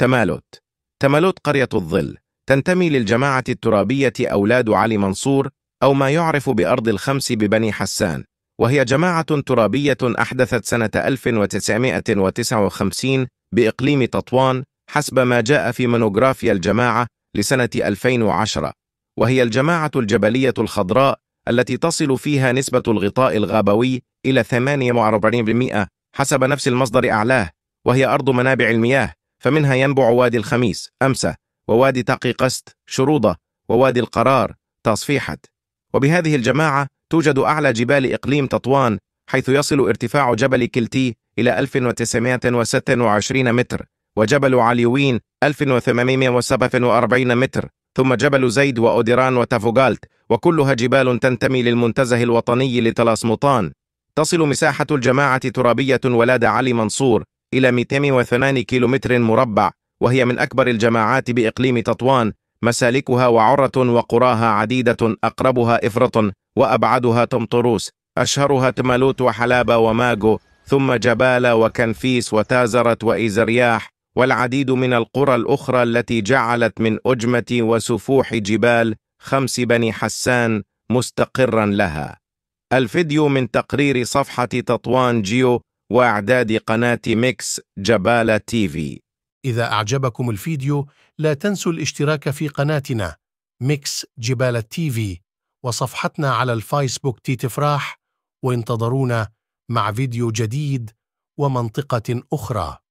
تمالوت تمالوت قرية الظل تنتمي للجماعة الترابية أولاد علي منصور أو ما يعرف بأرض الخمس ببني حسان وهي جماعة ترابية أحدثت سنة 1959 بإقليم تطوان حسب ما جاء في منوغرافيا الجماعة لسنة 2010 وهي الجماعة الجبلية الخضراء التي تصل فيها نسبة الغطاء الغابوي إلى 48% حسب نفس المصدر أعلاه وهي أرض منابع المياه فمنها ينبع وادي الخميس أمسة ووادي تقي قست شروضة ووادي القرار تصفيحة وبهذه الجماعة توجد أعلى جبال إقليم تطوان حيث يصل ارتفاع جبل كلتي إلى 1926 متر وجبل عليوين 1847 متر ثم جبل زيد وأوديران وتافوغالت وكلها جبال تنتمي للمنتزه الوطني لتلاسمطان تصل مساحة الجماعة ترابية ولاد علي منصور إلى 208 كيلومتر مربع وهي من أكبر الجماعات بإقليم تطوان مسالكها وعرة وقراها عديدة أقربها إفرط وأبعدها تمطروس أشهرها تمالوت وحلابة وماجو ثم جبالة وكنفيس وتازرت وإيزرياح والعديد من القرى الأخرى التي جعلت من أجمة وسفوح جبال خمس بني حسان مستقرا لها الفيديو من تقرير صفحة تطوان جيو وإعداد قناة ميكس جبالة في إذا أعجبكم الفيديو لا تنسوا الاشتراك في قناتنا ميكس تي في وصفحتنا على الفيسبوك تيتفراح وانتظرونا مع فيديو جديد ومنطقة أخرى